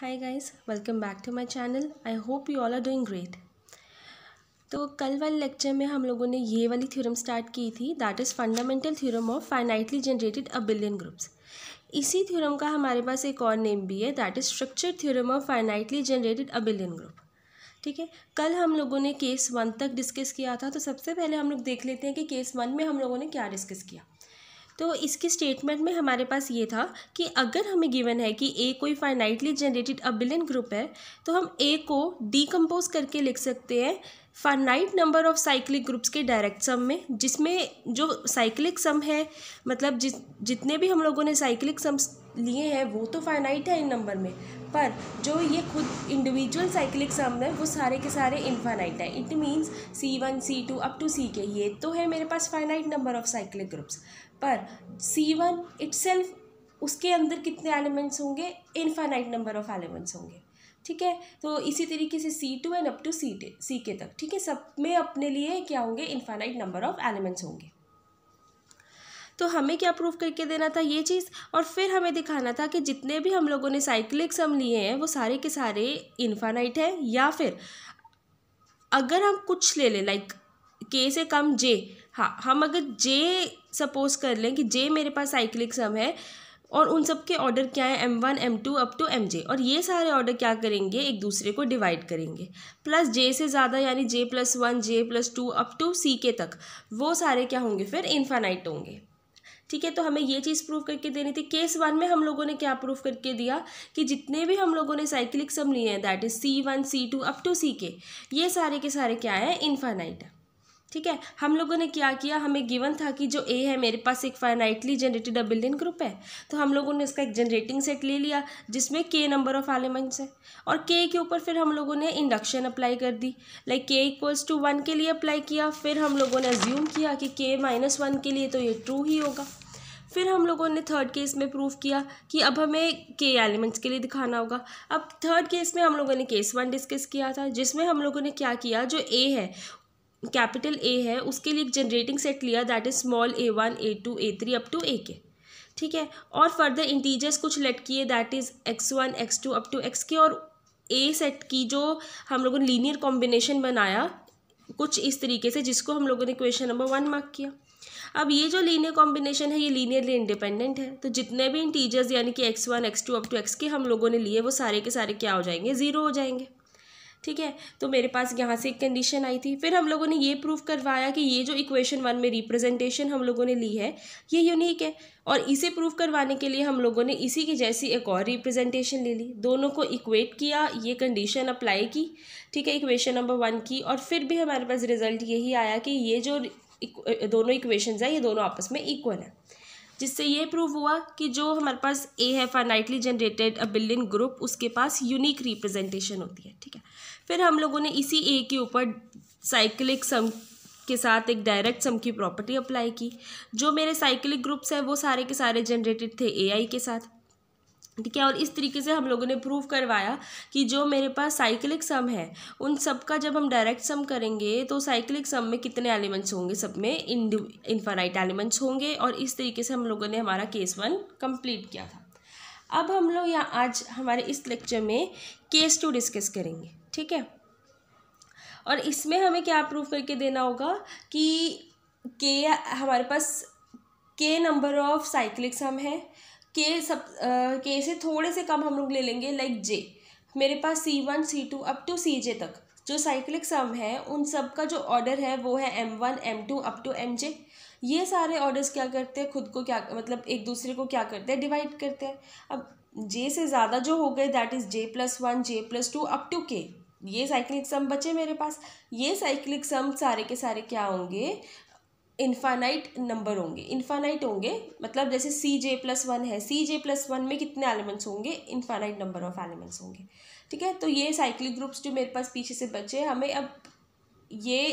hi guys welcome back to my channel I hope you all are doing great तो कल वाले lecture में हम लोगों ने ये वाली थ्योरम स्टार्ट की थी that is fundamental theorem of finitely generated abelian groups इसी थ्योरम का हमारे पास एक और नेम भी है that is structure theorem of finitely generated abelian group ठीक है कल हम लोगों ने केस वन तक डिस्कस किया था तो सबसे पहले हम लोग देख लेते हैं कि केस वन में हम लोगों ने क्या डिस्कस किया तो इसके स्टेटमेंट में हमारे पास ये था कि अगर हमें गिवन है कि ए कोई फाइनाइटली जनरेटेड अबिलियन ग्रुप है तो हम ए को डीकम्पोज करके लिख सकते हैं finite number of cyclic groups के डायरेक्ट सम में जिसमें जो साइक्लिक सम है मतलब जिस जितने भी हम लोगों ने साइक्लिक सम्स लिए हैं वो तो फाइनाइट है इन नंबर में पर जो ये खुद इंडिविजुअल साइक्लिक सम है वो सारे के सारे इनफाइनाइट है it means C one C two up to C K ये तो है मेरे पास finite number of cyclic groups पर सी वन इट्सल्फ उसके अंदर कितने एलिमेंट्स होंगे इनफाइनाइट नंबर ऑफ एलिमेंट्स होंगे ठीक है तो इसी तरीके से C two and up to C C K तक ठीक है सब में अपने लिए क्या होंगे इनफाइनाइट नंबर ऑफ एलिमेंट्स होंगे तो हमें क्या प्रूव करके देना था ये चीज़ और फिर हमें दिखाना था कि जितने भी हम लोगों ने साइक्लिक सम लिए हैं वो सारे के सारे इन्फानाइट हैं या फिर अगर हम कुछ ले लें लाइक के से कम जे हाँ हम अगर जे सपोज कर लें कि जे मेरे पास साइक्लिक सम है और उन सब के ऑर्डर क्या है M one M two up to M J और ये सारे ऑर्डर क्या करेंगे एक दूसरे को डिवाइड करेंगे प्लस जे से ज़्यादा यानी J plus one J plus two up to C K तक वो सारे क्या होंगे फिर इन्फानाइट होंगे ठीक है तो हमें ये चीज़ प्रूव करके देनी थी केस वन में हम लोगों ने क्या प्रूव करके दिया कि जितने भी हम लोगों ने साइकिलिक सम लिए हैं that is C one C two up to C K ये सारे के सारे क्या हैं इन्फानाइट है ठीक है हम लोगों ने क्या किया हमें गिवन था कि जो ए है मेरे पास एक फाइनाइटली जनरेटेड अबिलियन ग्रुप है तो हम लोगों ने इसका एक जनरेटिंग सेट ले लिया जिसमें के नंबर ऑफ एलिमेंट्स है और के के ऊपर फिर हम लोगों ने इंडक्शन अप्लाई कर दी like K equals to one के लिए अप्लाई किया फिर हम लोगों ने ज्यूम किया कि के माइनस वन के लिए तो ये ट्रू ही होगा फिर हम लोगों ने थर्ड केस में प्रूव किया कि अब हमें के एलिमेंट्स के लिए दिखाना होगा अब थर्ड केस में हम लोगों ने केस वन डिस्कस किया था जिसमें हम लोगों ने क्या किया जो ए है कैपिटल ए है उसके लिए एक जनरेटिंग सेट लिया that is small A one A two A three up to A K ठीक है और फर्दर इंटीजर्स कुछ लेट किए that is X one x two up to x K और ए सेट की जो हम लोगों ने लीनियर कॉम्बिनेशन बनाया कुछ इस तरीके से जिसको हम लोगों ने क्वेश्चन नंबर वन मार्क किया अब ये जो लीनियर कॉम्बिनेशन है ये लीनियरली इंडिपेंडेंट है तो जितने भी इंटीजर्स यानी कि X one x two up to x K हम लोगों ने लिए वो सारे के सारे क्या हो जाएंगे ज़ीरो हो जाएंगे ठीक है तो मेरे पास यहाँ से एक कंडीशन आई थी फिर हम लोगों ने ये प्रूव करवाया कि ये जो इक्वेशन वन में रिप्रेजेंटेशन हम लोगों ने ली है ये यूनिक है और इसे प्रूव करवाने के लिए हम लोगों ने इसी की जैसी एक और रिप्रेजेंटेशन ले ली दोनों को इक्वेट किया ये कंडीशन अप्लाई की ठीक है इक्वेशन नंबर वन की और फिर भी हमारे पास रिजल्ट यही आया कि ये जो दोनों इक्वेशन हैं ये दोनों आपस में इक्वल हैं जिससे ये प्रूव हुआ कि जो हमारे पास ए है फाइनाइटली जनरेटेड अबिलियन ग्रुप उसके पास यूनिक रिप्रेजेंटेशन होती है ठीक है फिर हम लोगों ने इसी ए के ऊपर साइक्लिक सम के साथ एक डायरेक्ट सम की प्रॉपर्टी अप्लाई की जो मेरे साइक्लिक ग्रुप्स हैं वो सारे के सारे जनरेटेड थे ए के साथ ठीक है और इस तरीके से हम लोगों ने प्रूव करवाया कि जो मेरे पास साइक्लिक सम है उन सब का जब हम डायरेक्ट सम करेंगे तो साइक्लिक सम में कितने एलिमेंट्स होंगे सब में इंडू एलिमेंट्स होंगे और इस तरीके से हम लोगों ने हमारा केस वन कंप्लीट किया था अब हम लोग यहाँ आज हमारे इस लेक्चर में केस टू डिस्कस करेंगे ठीक है और इसमें हमें क्या प्रूव करके देना होगा कि के हमारे पास के नंबर ऑफ साइक्लिक सम है के सब के से थोड़े से कम हम लोग ले लेंगे लाइक जे मेरे पास C one C two up to C J तक जो साइक्लिक सम है उन सब का जो ऑर्डर है वो है M one M two up to M J ये सारे ऑर्डर्स क्या करते हैं खुद को क्या मतलब एक दूसरे को क्या करते हैं डिवाइड करते हैं अब जे से ज़्यादा जो हो गए that is J plus one J plus two up to K ये साइक्लिक सम बचे मेरे पास ये साइक्लिक सम सारे के सारे क्या होंगे इन्फानाइट नंबर होंगे इन्फानाइट होंगे मतलब जैसे सी जे प्लस वन है सी जे प्लस वन में कितने एलिमेंट्स होंगे इन्फानाइट नंबर ऑफ एलिमेंट्स होंगे ठीक है तो ये साइक्लिक ग्रुप्स जो मेरे पास पीछे से बचे हमें अब ये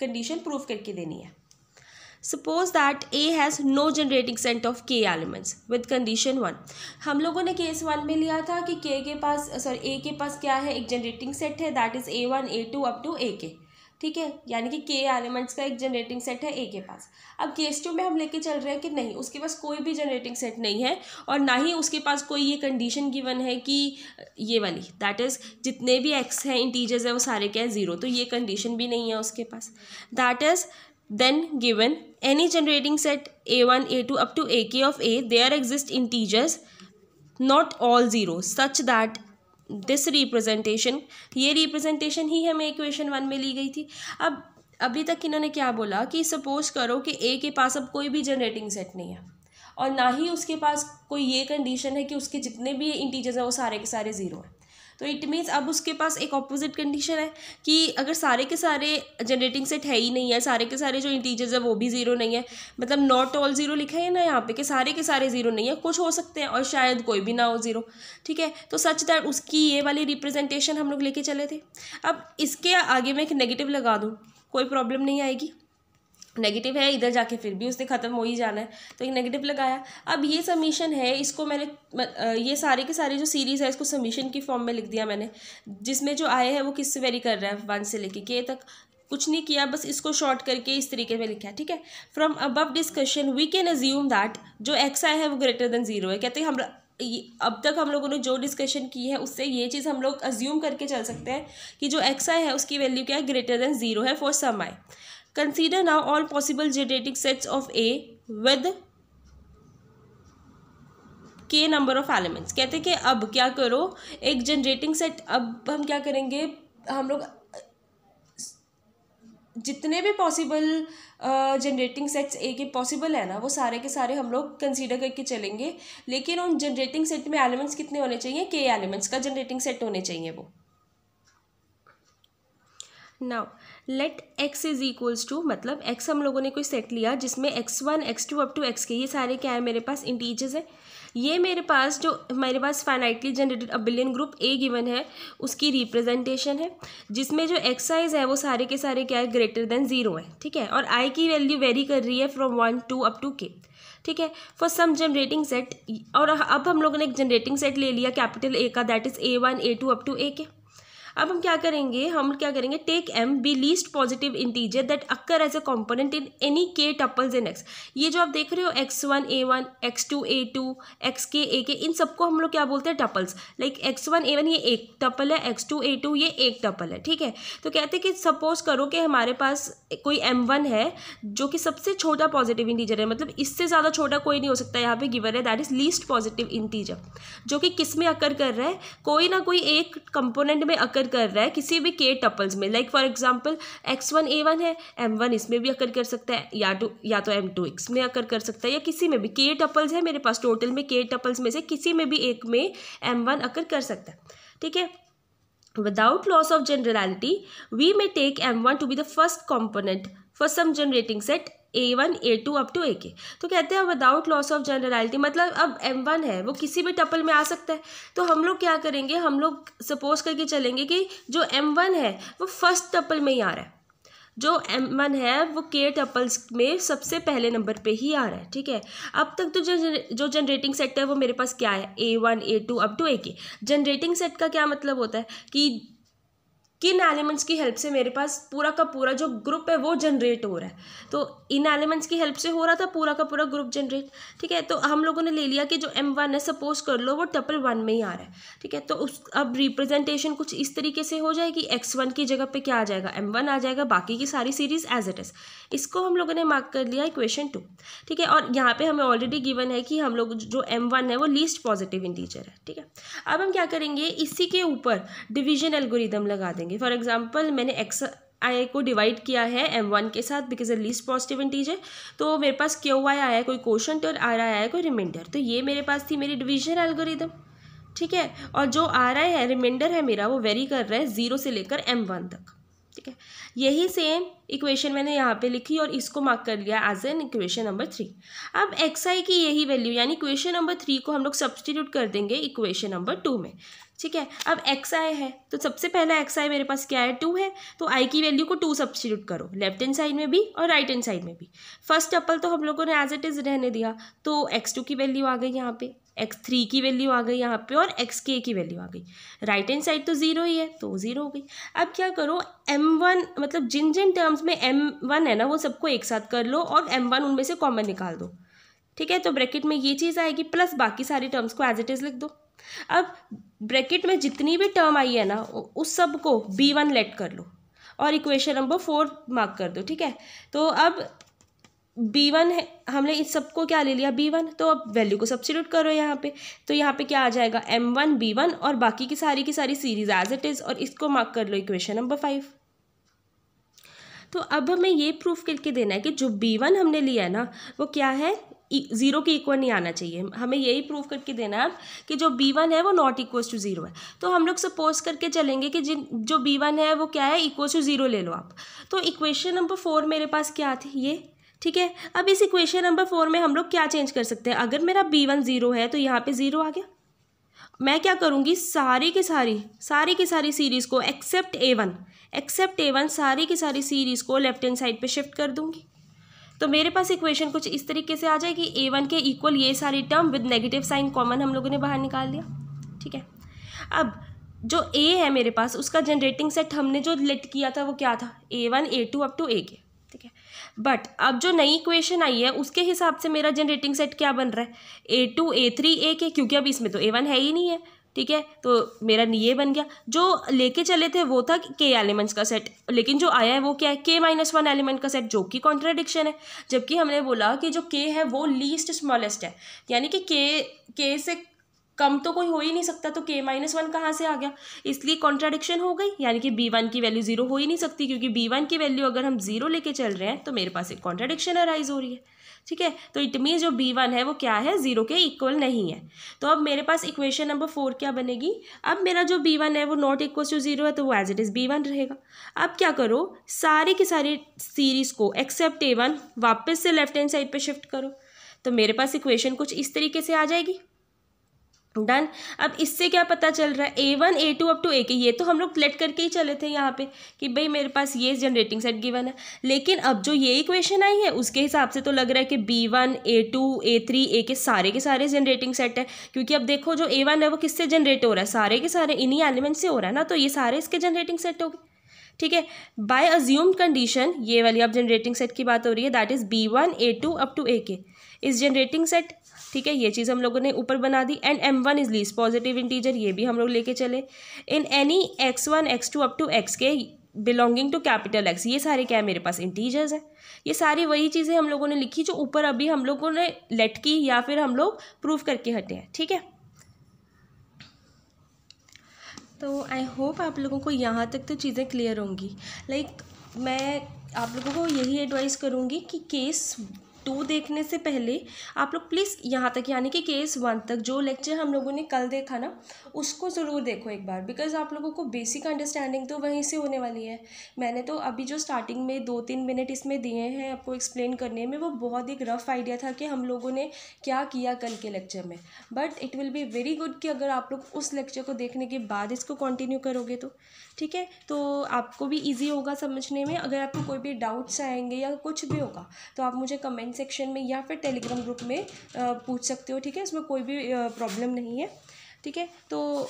कंडीशन प्रूव करके देनी है suppose that A has no generating set of K elements with condition one हम लोगों ने केस वन में लिया था कि के के पास सॉरी ए के पास क्या है एक जनरेटिंग सेट है that is A one A two up to A K ठीक है यानी कि के एलिमेंट्स का एक जनरेटिंग सेट है ए के पास अब के एस टू में हम लेके चल रहे हैं कि नहीं उसके पास कोई भी जनरेटिंग सेट नहीं है और ना ही उसके पास कोई ये कंडीशन गिवन है कि ये वाली दैट इज़ जितने भी एक्स हैं इंटीजर्स हैं वो सारे क्या है ज़ीरो तो ये कंडीशन भी नहीं है उसके पास that is given any set A one A two a1 a2 up to ak of a there exist integers not all zero such that this representation ये रिप्रेजेंटेशन ही हमें इक्वेशन वन में ली गई थी अब अभी तक इन्होंने क्या बोला कि सपोज करो कि ए के पास अब कोई भी जनरेटिंग सेट नहीं है और ना ही उसके पास कोई ये कंडीशन है कि उसके जितने भी इंटीजर्स हैं वो सारे के सारे ज़ीरो हैं तो इट मीन्स अब उसके पास एक ऑपोजिट कंडीशन है कि अगर सारे के सारे जनरेटिंग सेट है ही नहीं है सारे के सारे जो इंटीजर्स है वो भी ज़ीरो नहीं है मतलब नॉट ऑल ज़ीरो लिखा है ना यहाँ पे कि सारे के सारे ज़ीरो नहीं है कुछ हो सकते हैं और शायद कोई भी ना हो ज़ीरो ठीक है तो सच दैट उसकी ये वाली रिप्रेजेंटेशन हम लोग लेके चले थे अब इसके आगे मैं एक नेगेटिव लगा दूँ कोई प्रॉब्लम नहीं आएगी नेगेटिव है इधर जाके फिर भी उसने ख़त्म हो ही जाना है तो एक नेगेटिव लगाया अब ये समीशन है इसको मैंने ये सारे के सारे जो सीरीज़ है इसको समीशन की फॉर्म में लिख दिया मैंने जिसमें जो आए हैं वो किससे वेरी कर रहा है वन से लेके के तक कुछ नहीं किया बस इसको शॉर्ट करके इस तरीके में लिखा है ठीक है from above discussion we can assume that जो एक्स आया है वो ग्रेटर देन जीरो है कहते हैं हम अब तक हम लोगों ने जो डिस्कशन की है उससे ये चीज़ हम लोग अज्यूम करके चल सकते हैं कि जो एक्स आई है उसकी वैल्यू क्या है ग्रेटर देन जीरो है for some I consider now all possible genetic sets of A with K number of elements कहते हैं कि अब क्या करो एक जनरेटिंग सेट अब हम क्या करेंगे हम लोग जितने भी पॉसिबल जनरेटिंग सेट्स ए के पॉसिबल है ना वो सारे के सारे हम लोग कंसीडर करके चलेंगे लेकिन उन जनरेटिंग सेट में एलिमेंट्स कितने होने चाहिए के एलिमेंट्स का जनरेटिंग सेट होने चाहिए वो now let X is equals to मतलब एक्स हम लोगों ने कोई सेट लिया जिसमें X one x two up to x K ये सारे क्या है मेरे पास इंटीजर्स है ये मेरे पास जो मेरे पास finitely generated abelian group A given है उसकी रिप्रेजेंटेशन है जिसमें जो एक्साइज है वो सारे के सारे क्या है ग्रेटर देन जीरो है ठीक है और आई की वैल्यू वेरी कर रही है from one two up to K ठीक है फॉर सम जनरेटिंग सेट और अब हम लोगों ने एक जनरेटिंग सेट ले लिया कैपिटल ए का that is A one A two up to A K अब हम क्या करेंगे हम क्या करेंगे take M be least positive integer that occur as a component in any K tuples in X ये जो आप देख रहे हो X one A one x two A two x K A के इन सबको हम लोग क्या बोलते हैं tuples like X one A one ये एक टपल है एक्स टू ए टू ये एक टपल है ठीक है तो कहते हैं कि सपोज करो कि हमारे पास कोई एम वन है जो कि सबसे छोटा पॉजिटिव इंटीजर है मतलब इससे ज़्यादा छोटा कोई नहीं हो सकता यहाँ पे गिवर है that is least positive integer जो कि किस में अकर कर रहा है कोई ना कोई एक कंपोनेंट में अकर अकर कर रहा है किसी भी के टपल्स में like for example X one A one है एम वन इसमें भी अकर कर सकता है या टू या तो एम टू एक्स में अकर कर सकता है या किसी में भी के टपल्स है मेरे पास टोटल में के टपल्स में से किसी में भी एक में एम वन अकर कर सकता है ठीक है without loss of generality we may take M one to be the first component for some generating set A one A two up to A K तो कहते हैं विदाउट लॉस ऑफ जनरलिटी मतलब अब एम वन है वो किसी भी tuple में आ सकता है तो हम लोग क्या करेंगे हम लोग सपोज करके चलेंगे कि जो एम वन है वो फर्स्ट टपल में ही आ रहा है जो एम वन है वो के टपल्स में सबसे पहले नंबर पे ही आ रहा है ठीक है अब तक तो जो जनरेटिंग सेट है वो मेरे पास क्या है ए one A two up to A K generating set का क्या मतलब होता है कि किन एलिमेंट्स की हेल्प से मेरे पास पूरा का पूरा जो ग्रुप है वो जनरेट हो रहा है तो इन एलिमेंट्स की हेल्प से हो रहा था पूरा का पूरा ग्रुप जनरेट ठीक है तो हम लोगों ने ले लिया कि जो एम वन है सपोज कर लो वो टपल वन में ही आ रहा है ठीक है तो उस अब रिप्रेजेंटेशन कुछ इस तरीके से हो जाएगी एक्स वन की जगह पे क्या आ जाएगा एम वन आ जाएगा बाकी की सारी सीरीज एज इट इज़ इसको हम लोगों ने मार्क कर लिया इक्वेशन टू ठीक है और यहाँ पर हमें ऑलरेडी गिवन है कि हम लोग जो एम वन है वो लीस्ट पॉजिटिव इंटीजर है ठीक है अब हम क्या करेंगे इसी के ऊपर डिविजन एल्गोरिदम लगा देंगे करेंगे फॉर एग्जाम्पल मैंने एक्स आई को डिवाइड किया है एम वन के साथ because a least positive integer है तो मेरे पास क्यू आई आया है कोई क्वेश्चन और आर आई आया कोई रिमाइंडर तो ये मेरे पास थी मेरी डिविजन एल्गोरिदम ठीक है और जो आ रहा है रिमाइंडर है मेरा वो वेरी कर रहा है ज़ीरो से लेकर एम वन तक ठीक है यही सेम इक्वेशन मैंने यहाँ पे लिखी और इसको मार्क कर लिया as an equation number three अब एक्स आई की यही वैल्यू यानी इक्वेशन नंबर थ्री को हम लोग सब्सटीट्यूट कर देंगे इक्वेशन नंबर टू में ठीक है अब एक्स आई है तो सबसे पहला एक्स आई मेरे पास क्या है टू है तो आई की वैल्यू को टू सब्सिट्यूट करो लेफ्ट हैंड साइड में भी और राइट हैंड साइड में भी फर्स्ट अपल तो हम लोगों ने एज इट इज़ रहने दिया तो एक्स टू की वैल्यू आ गई यहाँ पे एक्स थ्री की वैल्यू आ गई यहाँ पे और एक्स के की वैल्यू आ गई राइट हैंड साइड तो ज़ीरो ही है तो ज़ीरो हो गई अब क्या करो एम वन मतलब जिन जिन टर्म्स में एम वन है ना वो सबको एक साथ कर लो और एम वन उनमें से कॉमन निकाल दो ठीक है तो ब्रैकेट में ये चीज़ आएगी प्लस बाकी सारी टर्म्स को एज इट इज़ लिख दो अब ब्रैकेट में जितनी भी टर्म आई है ना उस सब को बी वन लेट कर लो और इक्वेशन नंबर फोर मार्क कर दो ठीक है तो अब बी वन है हमने इस सबको क्या ले लिया बी वन तो अब वैल्यू को सब्सिट्यूट करो यहाँ पे तो यहाँ पे क्या आ जाएगा एम वन बी वन और बाकी की सारी की सारी सीरीज एज इट इज़ और इसको मार्क कर लो इक्वेशन नंबर फाइव तो अब हमें ये प्रूफ करके देना है कि जो बी वन हमने लिया है ना वो क्या है ज़ीरो e, के इक्वल नहीं आना चाहिए हमें यही प्रूव करके देना है कि जो बी वन है वो नॉट इक्व टू ज़ीरो है तो हम लोग सपोज करके चलेंगे कि जिन जो बी वन है वो क्या है इक्व टू ज़ीरो ले लो आप तो इक्वेशन नंबर फोर मेरे पास क्या थी ये ठीक है अब इस इक्वेशन नंबर फोर में हम लोग क्या चेंज कर सकते हैं अगर मेरा बी वन ज़ीरो है तो यहाँ पर ज़ीरो आ गया मैं क्या करूँगी सारी की सारी सारी की सारी सीरीज़ को except A one except A one सारी की सारी सीरीज़ को लेफ्ट हैंड साइड पर शिफ्ट कर दूँगी तो मेरे पास इक्वेशन कुछ इस तरीके से आ जाएगी ए वन के इक्वल ये सारी term with negative sign common हम लोगों ने बाहर निकाल दिया ठीक है अब जो ए है मेरे पास उसका जनरेटिंग सेट हमने जो लेट किया था वो क्या था A one A two up to A K ठीक है बट अब जो नई इक्वेशन आई है उसके हिसाब से मेरा जनरेटिंग सेट क्या बन रहा है a two A three a के क्योंकि अब इसमें तो ए वन है ही नहीं है ठीक है तो मेरा ये बन गया जो लेके चले थे वो था के एलिमेंट्स का सेट लेकिन जो आया है वो क्या है के माइनस वन एलिमेंट का सेट जो कि कॉन्ट्राडिक्शन है जबकि हमने बोला कि जो के है वो लीस्ट स्मॉलेस्ट है यानी कि के के से कम तो कोई हो ही नहीं सकता तो के माइनस वन कहाँ से आ गया इसलिए कॉन्ट्राडिक्शन हो गई यानी कि बी वन की वैल्यू जीरो हो ही नहीं सकती क्योंकि बी वन की वैल्यू अगर हम जीरो लेके चल रहे हैं तो मेरे पास एक कॉन्ट्राडिक्शन अराइज हो रही है ठीक है तो इट मीन्स जो बी वन है वो क्या है ज़ीरो के इक्वल नहीं है तो अब मेरे पास इक्वेशन नंबर फोर क्या बनेगी अब मेरा जो बी वन है वो नॉट इक्वल टू ज़ीरो है तो वो as it is B one रहेगा अब क्या करो सारे की सारी सीरीज़ को एक्सेप्ट ए वन वापस से लेफ्ट हैंड साइड पर शिफ्ट करो तो मेरे पास इक्वेशन कुछ इस तरीके से आ जाएगी डन अब इससे क्या पता चल रहा है ए one A two up to A k ये तो हम लोग लेट करके ही चले थे यहाँ पे कि भाई मेरे पास ये जनरेटिंग सेट गिवन है लेकिन अब जो ये इक्वेशन आई है उसके हिसाब से तो लग रहा है कि B one A two A three a k सारे के सारे जनरेटिंग सेट है क्योंकि अब देखो जो ए वन है वो किससे जनरेट हो रहा है सारे के सारे इन्हीं एलिमेंट से हो रहा है ना तो ये सारे इसके जनरेटिंग सेट हो गए ठीक है बाय अज्यूम कंडीशन ये वाली अब जनरेटिंग सेट की बात हो रही है that is B one A two up to A k इस जनरेटिंग सेट ठीक है ये चीज़ हम लोगों ने ऊपर बना दी and m one is least positive integer ये भी हम लोग लेके चले in any x one x two up to x k belonging to capital x ये सारे क्या है मेरे पास इंटीजर्स हैं ये सारी वही चीज़ें हम लोगों ने लिखी जो ऊपर अभी हम लोगों ने लेट की या फिर हम लोग प्रूव करके हटे हैं ठीक है तो आई होप आप लोगों को यहाँ तक तो चीज़ें क्लियर होंगी लाइक like, मैं आप लोगों को यही एडवाइस करूँगी कि केस टू देखने से पहले आप लोग प्लीज़ यहाँ तक यानी कि केस वन तक जो लेक्चर हम लोगों ने कल देखा ना उसको ज़रूर देखो एक बार बिकॉज आप लोगों को बेसिक अंडरस्टैंडिंग तो वहीं से होने वाली है मैंने तो अभी जो स्टार्टिंग में दो तीन मिनट इसमें दिए हैं आपको एक्सप्लेन करने में वो बहुत ही रफ़ आइडिया था कि हम लोगों ने क्या किया कल के लेक्चर में but it will be very good कि अगर आप लोग उस लेक्चर को देखने के बाद इसको कंटिन्यू करोगे तो ठीक है तो आपको भी ईजी होगा समझने में अगर आपको कोई भी डाउट्स आएंगे या कुछ भी होगा तो आप मुझे कमेंट कमेंट सेक्शन में या फिर टेलीग्राम ग्रुप में पूछ सकते हो ठीक है इसमें कोई भी प्रॉब्लम नहीं है ठीक है तो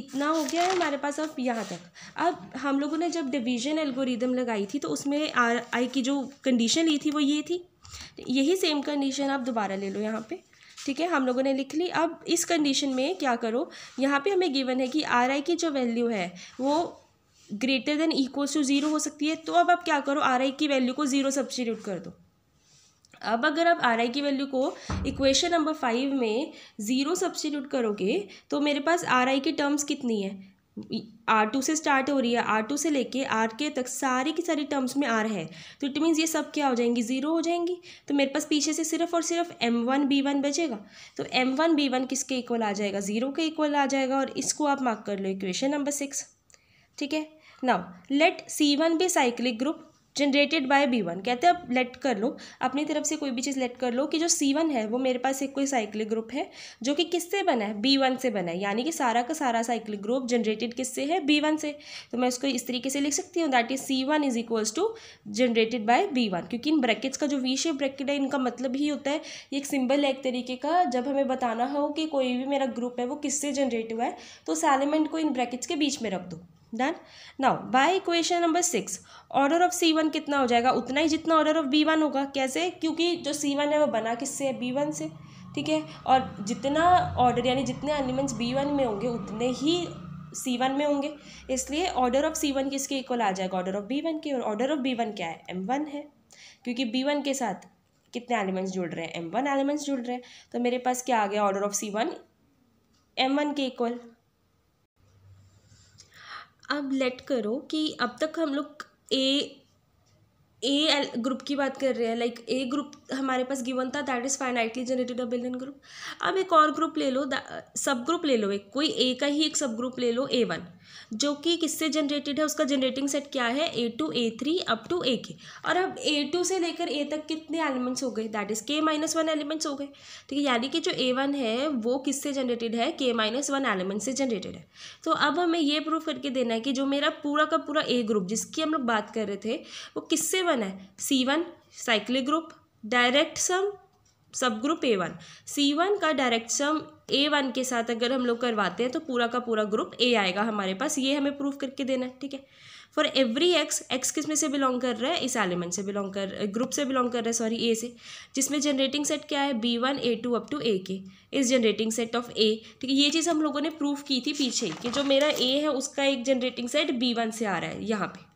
इतना हो गया है हमारे पास अब यहाँ तक अब हम लोगों ने जब डिवीजन एल्गोरिदम लगाई थी तो उसमें आर आई की जो कंडीशन ली थी वो ये थी यही सेम कंडीशन आप दोबारा ले लो यहाँ पे ठीक है हम लोगों ने लिख ली अब इस कंडीशन में क्या करो यहाँ पे हमें गिवन है कि आर आई की जो वैल्यू है वो greater than equals to zero हो सकती है तो अब आप क्या करो आर आई की वैल्यू को ज़ीरो सब्सटीट्यूट कर दो अब अगर आप आर आई की वैल्यू को इक्वेशन नंबर फाइव में ज़ीरो सब्सटीट्यूट करोगे तो मेरे पास आर आई की टर्म्स कितनी है आर टू से स्टार्ट हो रही है आर टू से लेके आर के तक सारी की सारी टर्म्स में आर है तो इट मीन्स ये सब क्या हो जाएंगी ज़ीरो हो जाएंगी तो मेरे पास पीछे से सिर्फ और सिर्फ एम वन बी वन बचेगा तो एम वन बी वन किसके इक्वल आ जाएगा ज़ीरो के इक्वल आ जाएगा और इसको आप मार्क कर लो इक्वेशन नंबर सिक्स ठीक है now let c one be cyclic group generated by b one कहते हैं आप लेट कर लो अपनी तरफ से कोई भी चीज़ लेट कर लो कि जो सी वन है वो मेरे पास एक कोई साइक्लिक ग्रुप है जो कि किससे बना है बी वन से बना है यानी कि सारा का सारा साइक्लिक ग्रुप जनरेटेड किससे है बी वन से तो मैं उसको इस तरीके से लिख सकती हूँ that is c one is equals to generated by b one क्योंकि इन ब्रैकेट्स का जो वी शेप ब्रैकेट है इनका मतलब ही होता है ये एक सिंबल है एक तरीके का जब हमें बताना हो कि कोई भी मेरा ग्रुप है वो किससे जनरेट हुआ है तो उस एलिमेंट को इन ब्रैकेट्स के बीच में रख दो done now by question number six order of c one कितना हो जाएगा उतना ही जितना ऑर्डर ऑफ बी वन होगा कैसे क्योंकि जो सी वन है वो बना किससे है बी वन से ठीक है और जितना ऑर्डर यानी जितने एलिमेंट्स बी वन में होंगे उतने ही सी वन में होंगे इसलिए ऑर्डर ऑफ सी वन किसके इक्वल आ जाएगा ऑर्डर ऑफ बी वन के और ऑर्डर ऑफ बी वन क्या है एम वन है क्योंकि बी वन के साथ कितने एलिमेंट्स जुड़ रहे हैं एम वन एलिमेंट्स जुड़ रहे हैं तो मेरे पास क्या आ गया order of c one m one के इक्वल अब लेट करो कि अब तक हम लोग ए ए ग्रुप की बात कर रहे हैं लाइक ए ग्रुप हमारे पास गिवन था that is finitely generated abelian group अब एक और ग्रुप ले लो सब ग्रुप ले लो एक कोई ए का ही एक सब ग्रुप ले लो ए वन जो कि किससे जनरेटेड है उसका जनरेटिंग सेट क्या है a two A three up to A k और अब ए टू से लेकर ए तक कितने एलिमेंट्स हो गए that is k minus one elements हो गए ठीक है यानी कि जो ए वन है वो किससे जनरेटेड है के माइनस वन एलिमेंट से जनरेटेड है तो अब हमें ये प्रूफ करके देना है कि जो मेरा पूरा का पूरा ए ग्रुप जिसकी हम लोग बात कर रहे थे वो किससे वन है c one cyclic group direct sum सब group A one c one का डायरेक्ट सम ए वन के साथ अगर हम लोग करवाते हैं तो पूरा का पूरा ग्रुप ए आएगा हमारे पास ये हमें प्रूफ करके देना है ठीक है फॉर एवरी एक्स एक्स किस में से बिलोंग कर रहा है इस एलिमेंट से बिलोंग कर ग्रुप से बिलोंग कर रहा है सॉरी ए से जिसमें जनरेटिंग सेट क्या है b one A two up to A k इस जनरेटिंग सेट ऑफ ए ठीक है ये चीज़ हम लोगों ने प्रूफ की थी पीछे कि जो मेरा ए है उसका एक जनरेटिंग सेट बी वन से आ रहा है यहाँ पर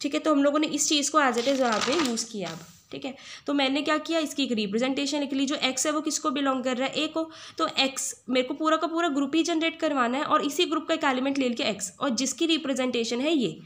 ठीक है तो हम लोगों ने इस चीज़ को एज एट इज़ वहाँ पे यूज़ किया अब ठीक है तो मैंने क्या किया इसकी एक रिप्रेजेंटेशन लिख ली जो एक्स है वो किसको बिलोंग कर रहा है ए को तो एक्स मेरे को पूरा का पूरा ग्रुप ही जनरेट करवाना है और इसी ग्रुप का एक एलिमेंट ले लिया एक्स और जिसकी रिप्रेजेंटेशन है ये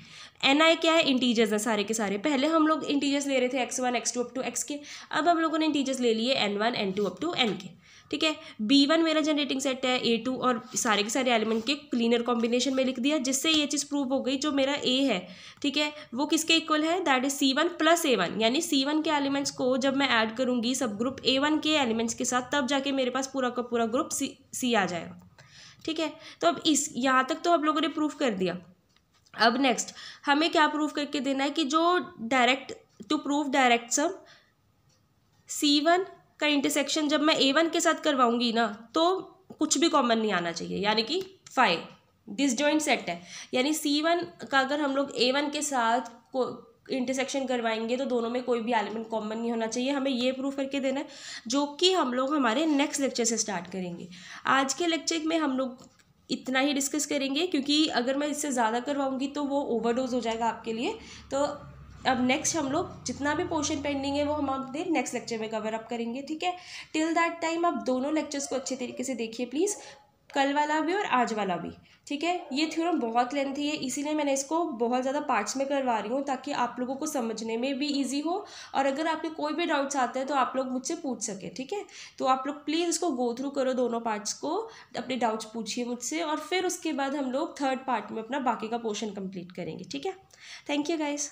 एन आई क्या है इंटीजर्स हैं सारे के सारे पहले हम लोग इंटीजर्स ले रहे थे x one x two up to x k अब हम लोगों ने इंटीजर्स ले लिए n one n two up to n k ठीक है बी वन मेरा जनरेटिंग सेट है ए टू और सारे के सारे एलिमेंट के क्लीनर कॉम्बिनेशन में लिख दिया जिससे ये चीज़ प्रूव हो गई जो मेरा ए है ठीक है वो किसके इक्वल है that is c one plus a one यानी सी वन के एलिमेंट्स को जब मैं ऐड करूँगी सब group A one one elements के साथ तब जाके मेरे पास पूरा का पूरा ग्रुप सी सी आ जाएगा ठीक है तो अब इस यहाँ तक तो आप लोगों ने प्रूफ कर दिया अब नेक्स्ट हमें क्या प्रूफ करके देना है कि जो direct to prove direct sum c one का इंटरसेक्शन जब मैं ए वन के साथ करवाऊंगी ना तो कुछ भी कॉमन नहीं आना चाहिए यानी कि फाइव डिस जॉइंट सेट है यानी सी वन का अगर हम लोग ए वन के साथ को इंटरसेक्शन करवाएंगे तो दोनों में कोई भी एलिमेंट कॉमन नहीं होना चाहिए हमें ये प्रूफ करके देना है जो कि हम लोग हमारे नेक्स्ट लेक्चर से स्टार्ट करेंगे आज के लेक्चर में हम लोग इतना ही डिस्कस करेंगे क्योंकि अगर मैं इससे ज़्यादा करवाऊंगी तो वो ओवरडोज हो जाएगा आपके लिए तो अब नेक्स्ट हम लोग जितना भी पोर्शन पेंडिंग है वो हम अपने नेक्स्ट लेक्चर में कवर अप करेंगे ठीक है टिल दैट टाइम आप दोनों लेक्चर्स को अच्छे तरीके से देखिए प्लीज़ कल वाला भी और आज वाला भी ठीक है ये थ्योरम बहुत लेंथी है इसीलिए मैंने इसको बहुत ज़्यादा पार्ट्स में करवा रही हूँ ताकि आप लोगों को समझने में भी इजी हो और अगर आपके कोई भी डाउट्स आते हैं तो आप लोग मुझसे पूछ सके ठीक है तो आप लोग प्लीज़ इसको गो थ्रू करो दोनों पार्ट्स को अपने डाउट्स पूछिए मुझसे और फिर उसके बाद हम लोग थर्ड पार्ट में अपना बाकी का पोर्शन कम्प्लीट करेंगे ठीक है थैंक यू गाइज़